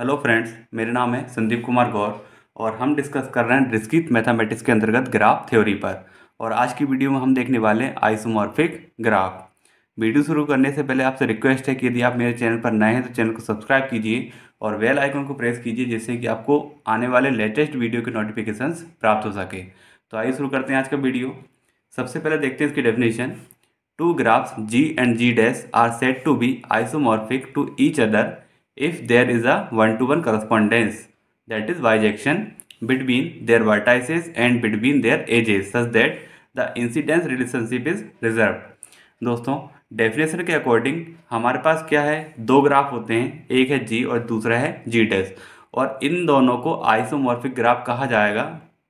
Hello friends मेरा नाम है संदीप कुमार गौर और हम डिस्कस कर रहे हैं डिस्कित मैथमेटिक्स के अंतर्गत ग्राफ थ्योरी पर और आज की वीडियो में हम देखने वाले हैं आइसोमॉर्फिक ग्राफ वीडियो शुरू करने से पहले आपसे रिक्वेस्ट है कि यदि आप मेरे चैनल पर नए हैं तो चैनल को सब्सक्राइब कीजिए और वेल आइकन को प्रेस कीजिए जिससे कि आपको आने वाले लेटेस्ट वीडियो के नोटिफिकेशन प्राप्त हो सके तो आइए शुरू करते हैं आज का वीडियो सबसे पहले देखते हैं इसकी definition two graphs G and G dash are set to be isomorphic to each other if there is a one-to-one -one correspondence that is bijection between their vertices and between their edges such that the incidence relationship is reserved दोस्तों definition के according हमारे पास क्या है दो graph होते हैं एक है जी और दूसरा है जी डैश और इन दोनों को आइसोमॉर्फिक ग्राफ कहा जाएगा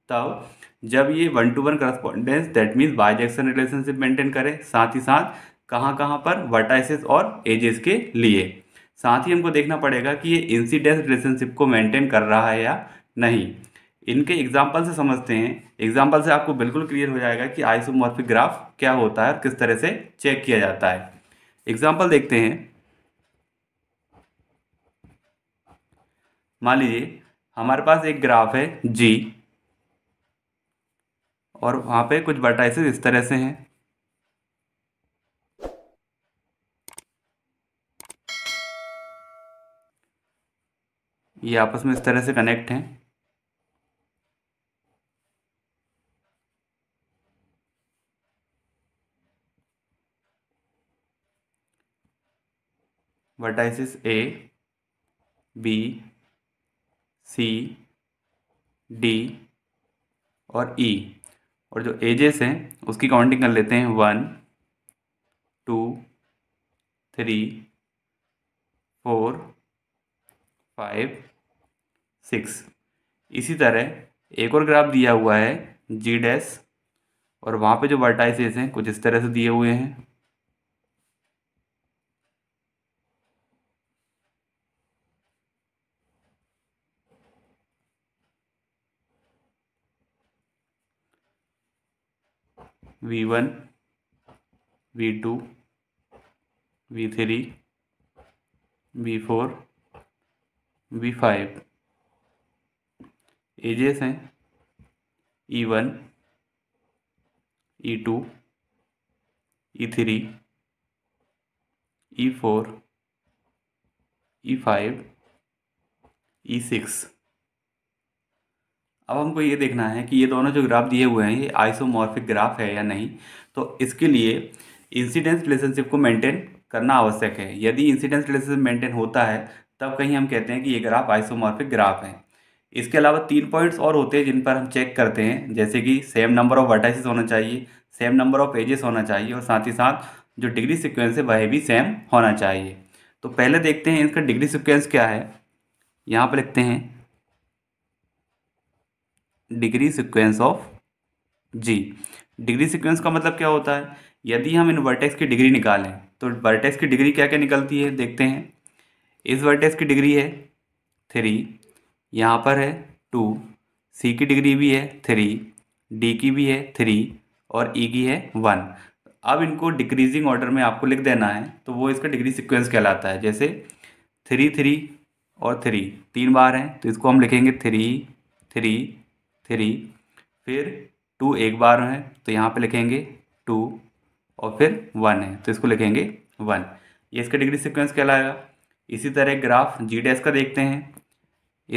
तब जब ये one to one correspondence that means bijection relationship maintain करें साथ ही साथ कहाँ कहाँ पर वर्टाइसेस और एजेस के लिए साथ ही हमको देखना पड़ेगा कि ये इंसीडेंस रिलेशनशिप को मेंटेन कर रहा है या नहीं इनके एग्जाम्पल से समझते हैं एग्जाम्पल से आपको बिल्कुल क्लियर हो जाएगा कि आइसोमॉर्फिक ग्राफ क्या होता है और किस तरह से चेक किया जाता है एग्जाम्पल देखते हैं मान लीजिए हमारे पास एक ग्राफ है जी और वहाँ पे कुछ वर्टाइसेस इस तरह से हैं ये आपस में इस तरह से कनेक्ट हैं vertices A B C D और ई e. और जो एजेस हैं उसकी काउंटिंग कर लेते हैं one two three four five six इसी तरह एक और ग्राफ दिया हुआ है जी डैस और वहाँ पे जो वर्टाइसेस हैं कुछ इस तरह से दिए हुए हैं V one V two V three V four V five edges हैं E one E two E three E four E five E six अब हमको ये देखना है कि ये दोनों जो ग्राफ दिए हुए हैं ये आइसोमॉर्फिक ग्राफ है या नहीं तो इसके लिए इंसिडेंस रिलेशनशिप को मेंटेन करना आवश्यक है यदि इंसिडेंस रिलेशनशिप मेंटेन होता है तब कहीं हम कहते हैं कि ये ग्राफ आइसोमॉर्फिक ग्राफ है इसके अलावा तीन पॉइंट्स और होते हैं जिन पर हम चेक करते हैं जैसे कि सेम नंबर ऑफ वर्टाइसिस होना चाहिए सेम नंबर ऑफ पेजेस होना चाहिए और साथ ही साथ जो डिग्री सिक्वेंस है वह भी सेम होना चाहिए तो पहले देखते हैं इसका डिग्री सिक्वेंस क्या है यहाँ पर लिखते हैं degree sequence of G degree sequence का मतलब क्या होता है यदि हम इन वर्टेक्स की डिग्री निकालें तो वर्टेक्स की डिग्री क्या क्या निकलती है देखते हैं इस वर्टेक्स की डिग्री है थ्री यहाँ पर है टू सी की डिग्री भी है थ्री डी की भी है थ्री और ई e की है वन अब इनको डिक्रीजिंग ऑर्डर में आपको लिख देना है तो वो इसका डिग्री सिक्वेंस कहलाता है जैसे थ्री थ्री और थ्री तीन बार हैं तो इसको हम लिखेंगे थ्री थ्री थ्री फिर टू एक बार है तो यहाँ पे लिखेंगे टू और फिर वन है तो इसको लिखेंगे वन ये इसका डिग्री सिक्वेंस कहलाएगा इसी तरह ग्राफ जी डैस का देखते हैं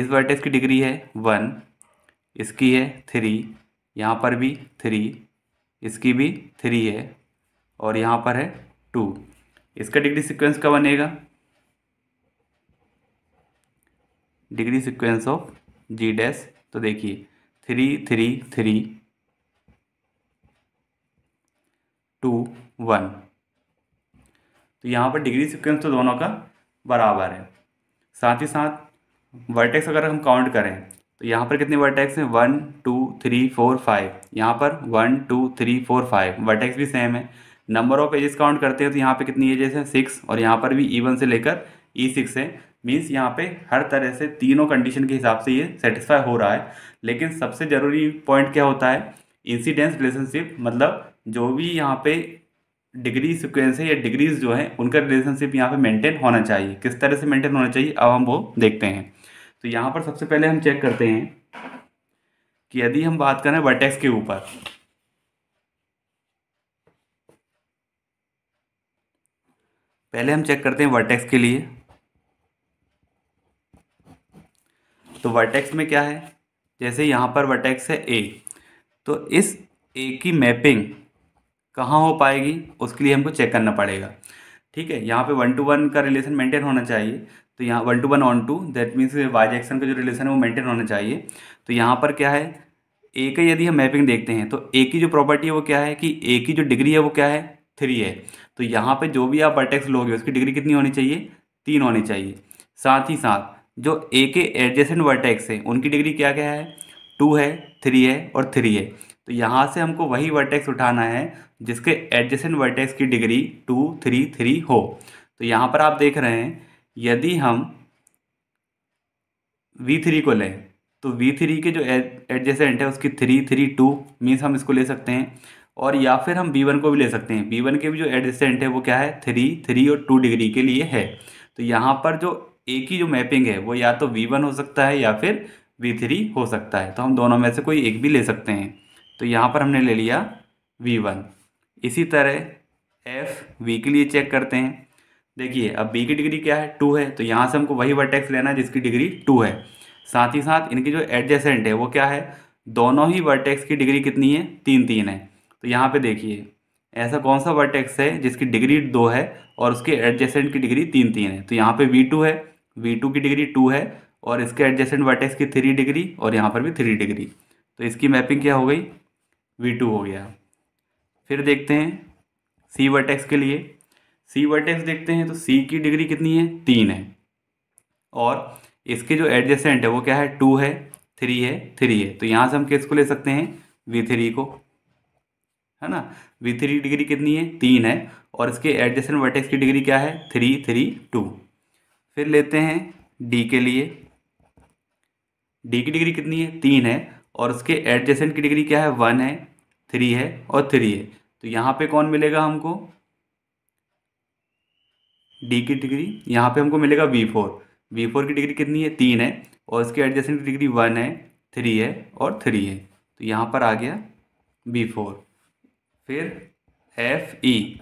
इस वर्टेक्स की डिग्री है वन इसकी है थ्री यहाँ पर भी थ्री इसकी भी थ्री है और यहाँ पर है टू इसका डिग्री सीक्वेंस का बनेगा degree sequence of G dash तो देखिए three three three two one तो यहाँ पर डिग्री सीक्वेंस तो दोनों का बराबर है साथ ही साथ वर्टेक्स अगर हम काउंट करें तो यहाँ पर कितने वर्टेक्स हैं one two three four five यहाँ पर one two three four five vertex भी सेम है नंबर ऑफ एजेस काउंट करते हैं तो यहाँ पे कितनी एजेस हैं सिक्स और यहाँ पर भी ई e वन से लेकर ई e सिक्स है मीन्स यहाँ पे हर तरह से तीनों कंडीशन के हिसाब से ये सेटिस्फाई हो रहा है लेकिन सबसे ज़रूरी पॉइंट क्या होता है इंसिडेंस रिलेशनशिप मतलब जो भी यहाँ पे डिग्री सिक्वेंस है या डिग्रीज जो है उनका रिलेशनशिप यहाँ पे मेंटेन होना चाहिए किस तरह से मेंटेन होना चाहिए अब हम वो देखते हैं तो यहाँ पर सबसे पहले हम चेक करते हैं कि यदि हम बात करें वर्टेक्स के ऊपर पहले हम चेक करते हैं वर्टेक्स के लिए तो वर्टेक्स में क्या है जैसे यहाँ पर वर्टेक्स है ए तो इस ए की मैपिंग कहाँ हो पाएगी उसके लिए हमको चेक करना पड़ेगा ठीक है यहाँ पे वन टू वन का रिलेशन मेंटेन होना चाहिए तो यहाँ one to one onto that means bijection का जो रिलेशन है वो मेंटेन होना चाहिए तो यहाँ पर क्या है ए का यदि हम मैपिंग देखते हैं तो ए की जो प्रॉपर्टी है वो क्या है कि ए की जो डिग्री है वो क्या है थ्री है तो यहाँ पर जो भी आप वर्टेक्स लोगे उसकी डिग्री कितनी होनी चाहिए तीन होनी चाहिए साथ ही साथ जो ए के एडजेसेंट वर्टेक्स हैं उनकी डिग्री क्या क्या है टू है थ्री है और थ्री है तो यहाँ से हमको वही वर्टेक्स उठाना है जिसके एडजेसेंट वर्टेक्स की डिग्री टू थ्री थ्री हो तो यहाँ पर आप देख रहे हैं यदि हम वी थ्री को लें तो वी थ्री के जो एडजेसेंट है उसकी थ्री थ्री टू मीन्स हम इसको ले सकते हैं और या फिर हम बी वन को भी ले सकते हैं बी वन के भी जो एडजेसेंट है वो क्या है थ्री थ्री और टू डिग्री के लिए है तो यहाँ पर जो एक ही जो मैपिंग है वो या तो वी वन हो सकता है या फिर वी थ्री हो सकता है तो हम दोनों में से कोई एक भी ले सकते हैं तो यहाँ पर हमने ले लिया वी वन इसी तरह एफ वी के लिए चेक करते हैं देखिए अब बी की डिग्री क्या है टू है तो यहाँ से हमको वही वर्टेक्स लेना है जिसकी डिग्री टू है साथ ही साथ इनकी जो एडजेसेंट है वो क्या है दोनों ही वर्टेक्स की डिग्री कितनी है तीन तीन है तो यहाँ पर देखिए ऐसा कौन सा वर्टेक्स है जिसकी डिग्री दो है और उसके एडजेसेंट की डिग्री तीन तीन है तो यहाँ पर वी टू है वी टू की डिग्री टू है और इसके एडजेसेंट वर्टेक्स की थ्री डिग्री और यहाँ पर भी थ्री डिग्री तो इसकी मैपिंग क्या हो गई वी टू हो गया फिर देखते हैं सी वर्टेक्स के लिए सी वर्टेक्स देखते हैं तो सी की डिग्री कितनी है तीन है और इसके जो एडजेसेंट है वो क्या है टू है थ्री है थ्री है तो यहाँ से हम किस को ले सकते हैं वी थ्री को है ना वी थ्री डिग्री कितनी है तीन है और इसके एडजेसेंट वर्टेक्स की डिग्री क्या है थ्री थ्री टू फिर लेते हैं डी के लिए डी की डिग्री कितनी है तीन है और उसके एडजेसेंट की डिग्री क्या है वन है थ्री है और थ्री है तो यहाँ पे कौन मिलेगा हमको डी की डिग्री यहाँ पे हमको मिलेगा वी फोर वी फोर की डिग्री कितनी है तीन है और इसके एडजस्टिंग की डिग्री वन है थ्री है और थ्री है तो यहाँ पर आ गया बी फोर फिर एफ ई e।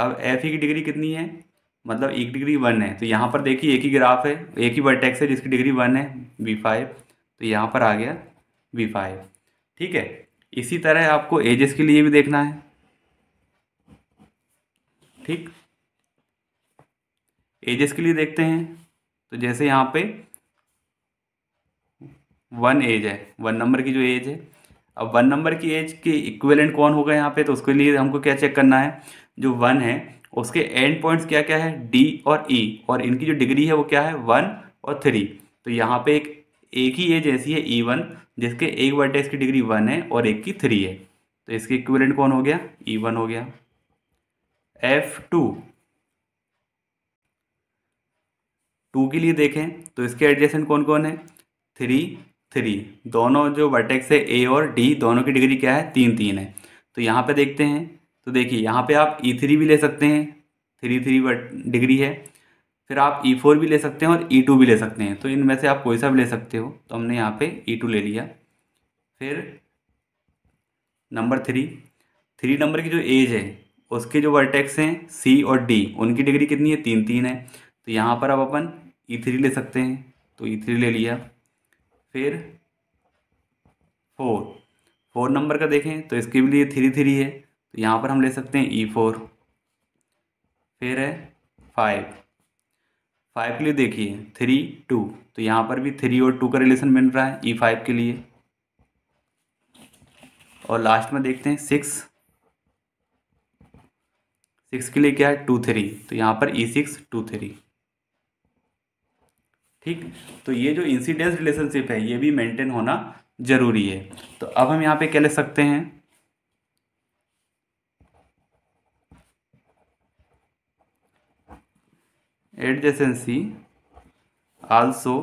अब एफ ई e की डिग्री कितनी है मतलब एक e डिग्री वन है तो यहाँ पर देखिए एक ही ग्राफ है एक ही वर्टेक्स है जिसकी डिग्री वन है बी फाइव तो यहाँ पर आ गया बी फाइव ठीक है इसी तरह आपको एजेस के लिए भी देखना है ठीक एजेस के लिए देखते हैं तो जैसे यहाँ पे वन एज है वन नंबर की जो एज है अब वन नंबर की एज के इक्वेलेंट कौन होगा यहाँ पे तो उसके लिए हमको क्या चेक करना है जो वन है उसके एंड पॉइंट्स क्या क्या है डी और ई e, और इनकी जो डिग्री है वो क्या है वन और थ्री तो यहाँ पे एक एक ही एज ऐसी है ई e वन जिसके एक वर्टेक्स की डिग्री वन है और एक की थ्री है तो इसके इक्विवेलेंट कौन हो गया ई e वन हो गया एफ टू टू के लिए देखें तो इसके एडजेसेंट कौन कौन है थ्री थ्री दोनों जो वर्टेक्स है ए और डी दोनों की डिग्री क्या है तीन तीन है तो यहाँ पे देखते हैं तो देखिए यहाँ पे आप ई e थ्री भी ले सकते हैं थ्री थ्री डिग्री है फिर आप ई e फोर भी ले सकते हैं और ई e टू भी ले सकते हैं तो इनमें से आप कोई सा भी ले सकते हो तो हमने यहाँ पे ई e टू ले लिया फिर नंबर थ्री थ्री नंबर की जो एज है उसके जो वर्टेक्स हैं सी और डी उनकी डिग्री कितनी है तीन तीन है तो यहाँ पर आप अपन ई थ्री ले सकते हैं तो ई थ्री ले लिया फिर फोर फोर नंबर का देखें तो इसके लिए थ्री थ्री है तो यहाँ पर हम ले सकते हैं ई फोर फिर है फाइव फाइव के लिए देखिए थ्री टू तो यहाँ पर भी थ्री और टू का रिलेशन बन रहा है ई e फाइव के लिए और लास्ट में देखते हैं सिक्स सिक्स के लिए क्या है टू थ्री तो यहाँ पर ई सिक्स टू थ्री ठीक तो ये जो इंसिडेंस रिलेशनशिप है ये भी मेंटेन होना ज़रूरी है तो अब हम यहाँ पे क्या ले सकते हैं adjacency also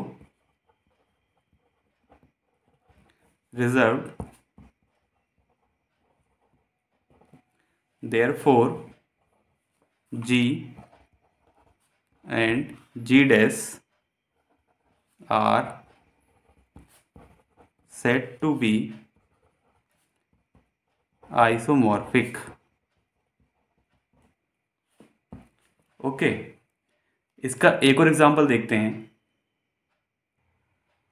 reserved therefore g and g dash are said to be isomorphic okay इसका एक और एग्ज़ाम्पल देखते हैं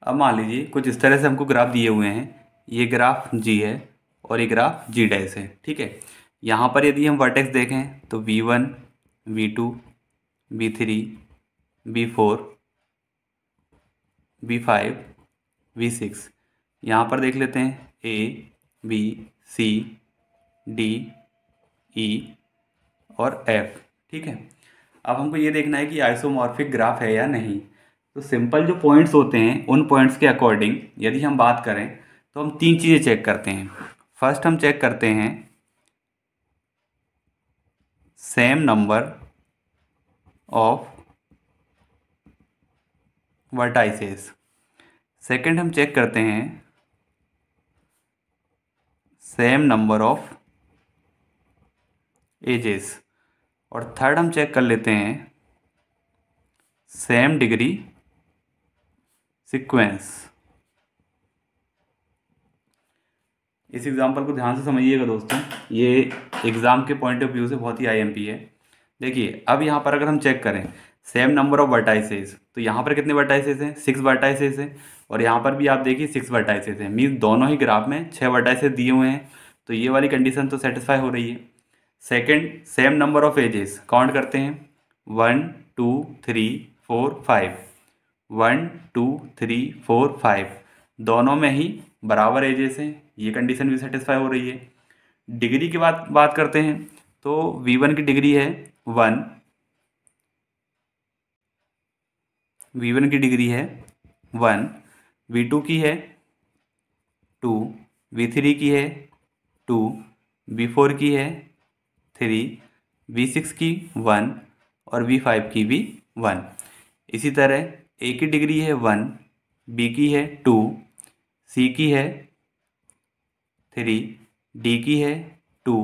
अब मान लीजिए कुछ इस तरह से हमको ग्राफ दिए हुए हैं ये ग्राफ जी है और ये ग्राफ जी डैस है ठीक है यहाँ पर यदि हम वर्टेक्स देखें तो V one V two V three V four V five V six यहाँ पर देख लेते हैं ए बी सी डी ई और एफ ठीक है अब हमको ये देखना है कि आइसोमॉर्फिक ग्राफ है या नहीं तो सिंपल जो पॉइंट्स होते हैं उन पॉइंट्स के अकॉर्डिंग यदि हम बात करें तो हम तीन चीज़ें चेक करते हैं फर्स्ट हम चेक करते हैं same number of vertices second हम चेक करते हैं सेम नंबर ऑफ एजेस और थर्ड हम चेक कर लेते हैं सेम डिग्री सीक्वेंस इस एग्ज़ाम्पल को ध्यान से समझिएगा दोस्तों ये एग्ज़ाम के पॉइंट ऑफ व्यू से बहुत ही आईएमपी है देखिए अब यहाँ पर अगर हम चेक करें सेम नंबर ऑफ वर्टाइसेस तो यहाँ पर कितने वर्टाइसेस हैं सिक्स वर्टाइसेस हैं और यहाँ पर भी आप देखिए सिक्स वर्टाइसेस हैं मीन दोनों ही ग्राफ में छः वर्टाइसेस दिए हुए हैं तो ये वाली कंडीशन तो सेटिस्फाई हो रही है second same number of edges count करते हैं one two three four five one two three four five दोनों में ही बराबर एजेस हैं ये कंडीशन भी सेटिस्फाई हो रही है डिग्री की बात बात करते हैं तो वी वन की डिग्री है वन वी वन की डिग्री है वन वी टू की है टू वी थ्री की है टू वी फोर की है थ्री वी सिक्स की वन और वी फाइव की भी वन इसी तरह ए की डिग्री है वन बी की है टू सी की है थ्री डी की है टू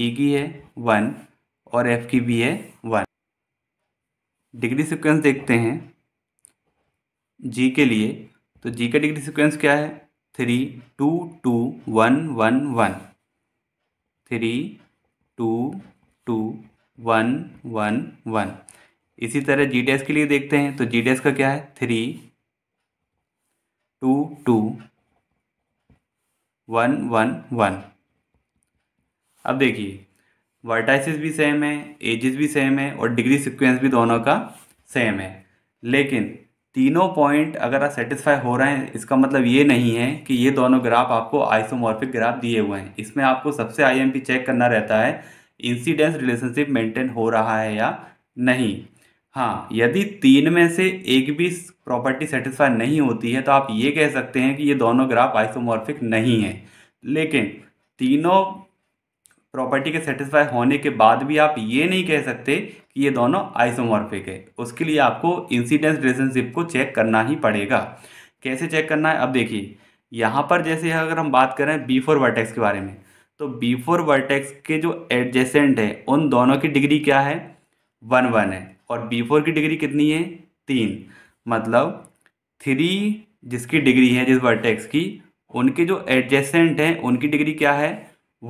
ई e की है वन और एफ की भी है वन डिग्री सिक्वेंस देखते हैं जी के लिए तो जी का डिग्री सिक्वेंस क्या है three two two one one one three two two one one one इसी तरह जी डैश के लिए देखते हैं तो जी डैश का क्या है three two two one one one अब देखिए वर्टाइसिस भी सेम है एजेस भी सेम है और डिग्री सिक्वेंस भी दोनों का सेम है लेकिन तीनों पॉइंट अगर आप सेटिस्फाई हो रहे हैं इसका मतलब ये नहीं है कि ये दोनों ग्राफ आपको आइसोमॉर्फिक ग्राफ दिए हुए हैं इसमें आपको सबसे आईएमपी चेक करना रहता है इंसिडेंस रिलेशनशिप मेंटेन हो रहा है या नहीं हाँ यदि तीन में से एक भी प्रॉपर्टी सेटिस्फाई नहीं होती है तो आप ये कह सकते हैं कि ये दोनों ग्राफ आइसोमॉर्फिक नहीं है लेकिन तीनों प्रॉपर्टी के सेटिस्फाई होने के बाद भी आप ये नहीं कह सकते कि ये दोनों आइसोमॉर्फिक है उसके लिए आपको इंसिडेंस रिलेशनशिप को चेक करना ही पड़ेगा कैसे चेक करना है अब देखिए यहाँ पर जैसे अगर हम बात करें बी फोर वर्टेक्स के बारे में तो बी फोर वर्टेक्स के जो एडजेसेंट है उन दोनों की डिग्री क्या है वन वन है और बी फोर की डिग्री कितनी है तीन मतलब थ्री जिसकी डिग्री है जिस वर्टेक्स की उनके जो एडजेसेंट हैं उनकी डिग्री क्या है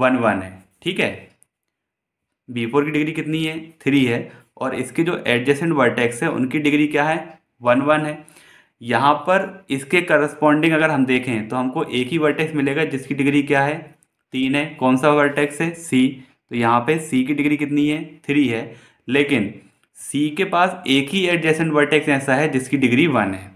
वन वन है ठीक है बी फोर की डिग्री कितनी है थ्री है और इसके जो एडजेसेंट वर्टेक्स है उनकी डिग्री क्या है वन वन है यहाँ पर इसके करस्पॉन्डिंग अगर हम देखें तो हमको एक ही वर्टेक्स मिलेगा जिसकी डिग्री क्या है तीन है कौन सा वर्टेक्स है सी तो यहाँ पे सी की डिग्री कितनी है थ्री है लेकिन सी के पास एक ही एडजेसेंट वर्टेक्स ऐसा है जिसकी डिग्री वन है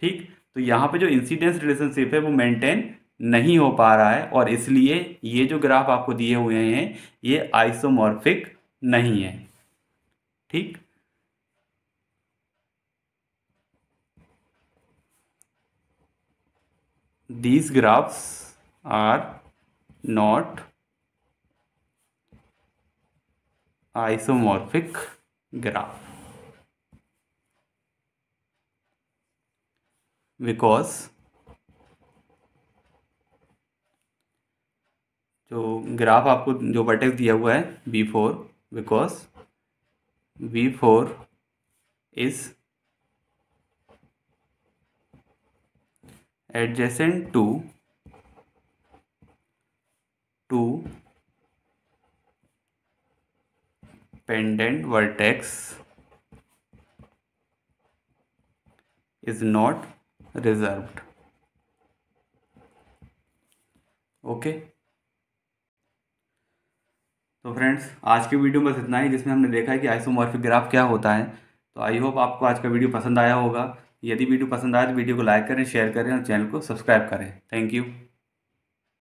ठीक तो यहाँ पे जो इंसिडेंस रिलेशनशिप है वो मेंटेन नहीं हो पा रहा है और इसलिए ये जो ग्राफ आपको दिए हुए हैं ये आइसोमॉर्फिक नहीं है ठीक these graphs are not isomorphic graph because जो ग्राफ आपको जो वर्टेक्स दिया हुआ है B four because B four is adjacent to two pendant vertex not reserved okay okay तो फ्रेंड्स आज की वीडियो में बस इतना ही जिसमें हमने देखा है कि आइसोमॉर्फिक ग्राफ क्या होता है तो आई होप आपको आज का वीडियो पसंद आया होगा यदि वीडियो पसंद आया तो वीडियो को लाइक करें शेयर करें और चैनल को सब्सक्राइब करें थैंक यू